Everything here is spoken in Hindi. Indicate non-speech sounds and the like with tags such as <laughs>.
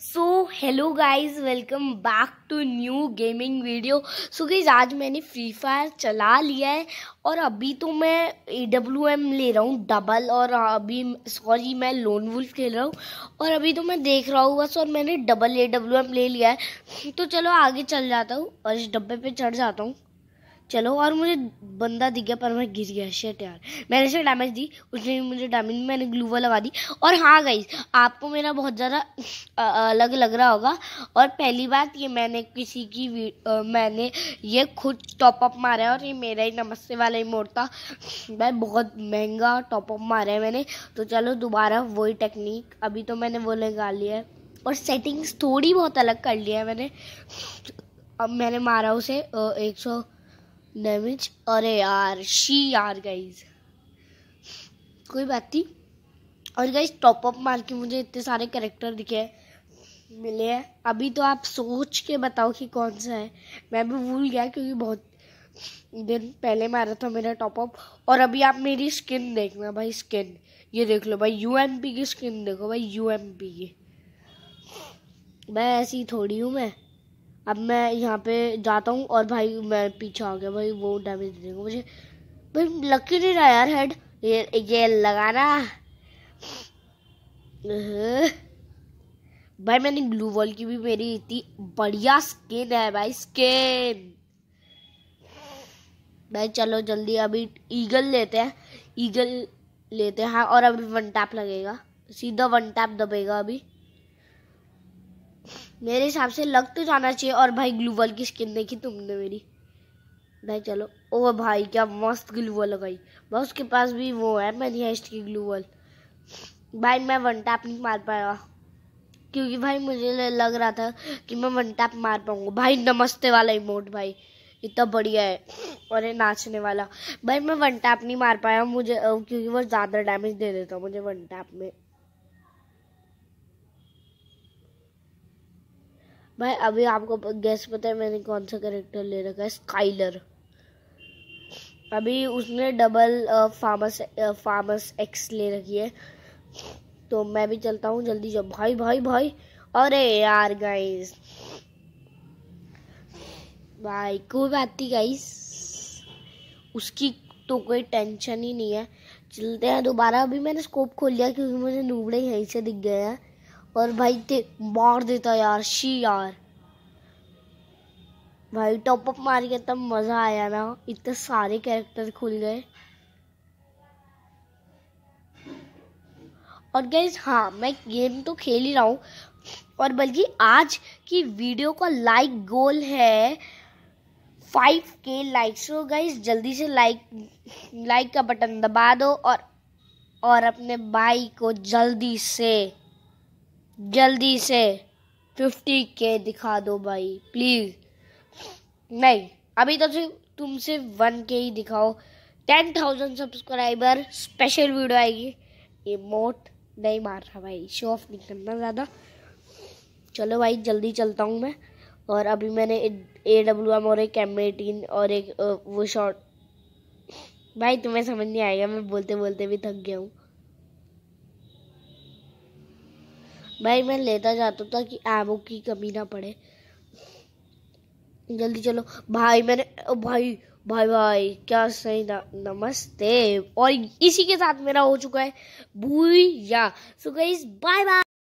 so hello guys welcome back to new gaming video so guys आज मैंने फ्री फायर चला लिया है और अभी तो मैं ए डब्ल्यू एम ले रहा हूँ डबल और अभी सॉरी मैं लोन वुल्फ खेल रहा हूँ और अभी तो मैं देख रहा हूँ बस और मैंने डबल ए डब्ल्यू एम ले लिया है तो चलो आगे चल जाता हूँ और इस डब्बे पे चढ़ जाता हूँ चलो और मुझे बंदा दिख गया पर मैं गिर गया शेट यार मैंने इसे डैमेज दी उसने मुझे डैमेज मैंने ग्लूवा लगा दी और हाँ गाइज आपको मेरा बहुत ज़्यादा अलग लग रहा होगा और पहली बात ये मैंने किसी की आ, मैंने ये खुद टॉपअप मारा है और ये मेरा ही नमस्ते वाला ही मोड था भाई बहुत महंगा टॉपअप मारा है मैंने तो चलो दोबारा वही टेक्निक अभी तो मैंने वो लगा लिया है और सेटिंग्स थोड़ी बहुत अलग कर लिया है मैंने अब मैंने मारा उसे एक सौ डैमेज अरे यार शी यार गाइज कोई बात नहीं और गाइज टॉप अप मार के मुझे इतने सारे करेक्टर दिखे मिले हैं अभी तो आप सोच के बताओ कि कौन सा है मैं भी भूल गया क्योंकि बहुत दिन पहले मारा था मेरा टॉपअप और अभी आप मेरी स्किन देखना भाई स्किन ये देख लो भाई यूएमपी की स्किन देखो भाई यूएमपी की मैं ऐसी थोड़ी हूँ मैं अब मैं यहाँ पे जाता हूँ और भाई मैं पीछे आ गया भाई वो डैमेज दे देगा मुझे भाई लकी नहीं रहा यार हेड ये ये लगाना <laughs> भाई मैंने ग्लू वॉल की भी मेरी इतनी बढ़िया स्किन है भाई स्किन भाई चलो जल्दी अभी ईगल लेते हैं ईगल लेते हैं हाँ, और अभी वन टैप लगेगा सीधा वन टैप दबेगा अभी मेरे हिसाब से लग तो जाना चाहिए और भाई ग्लूवल की स्किन देखी तुमने मेरी भाई चलो ओ भाई क्या मस्त ग्लूवल लगाई भाई उसके पास भी वो है मेरी हेस्ट की ग्लूवल भाई मैं वन टैप नहीं मार पाया क्योंकि भाई मुझे लग रहा था कि मैं वन टैप मार पाऊंगा भाई नमस्ते वाला इमोट भाई इतना बढ़िया है और ये नाचने वाला भाई मैं वन टैप नहीं मार पाया मुझे क्योंकि वो ज़्यादा डैमेज दे देता मुझे वन टैप में भाई अभी आपको गैस पता है मैंने कौन सा करेक्टर ले रखा है स्काइलर अभी उसने डबल फार्मस फार्मस एक्स ले रखी है तो मैं भी चलता हूँ जल्दी जब भाई भाई भाई अरे यार गाइस भाई कोई बात नहीं गाइस उसकी तो कोई टेंशन ही नहीं है चलते हैं दोबारा अभी मैंने स्कोप खोल लिया क्योंकि मुझे नूबड़े यहीं से दिख गए हैं और भाई ते मार देता यार शी यार भाई टॉप अप मार के तब मज़ा आया ना इतने सारे कैरेक्टर खुल गए और गैस हाँ मैं गेम तो खेल ही रहा हूँ और बल्कि आज की वीडियो का लाइक गोल है फाइव के लाइक्स तो गाइज जल्दी से लाइक लाइक का बटन दबा दो और और अपने भाई को जल्दी से जल्दी से फिफ्टी के दिखा दो भाई प्लीज़ नहीं अभी तो सिर्फ तुम सिर्फ वन के ही दिखाओ ten thousand subscriber special video आएगी ये मोट नहीं मार रहा भाई शो ऑफ नहीं करना ज़्यादा चलो भाई जल्दी चलता हूँ मैं और अभी मैंने ए डब्ल्यू एम और एक एम एटीन और एक वो शॉर्ट भाई तुम्हें समझ नहीं आएगा मैं बोलते बोलते भी थक गया हूँ भाई मैं लेता जाता था कि एमओ की कमी ना पड़े जल्दी चलो भाई मैंने भाई भाई भाई क्या सही ना नमस्ते और इसी के साथ मेरा हो चुका है भूया सो गई बाय बाय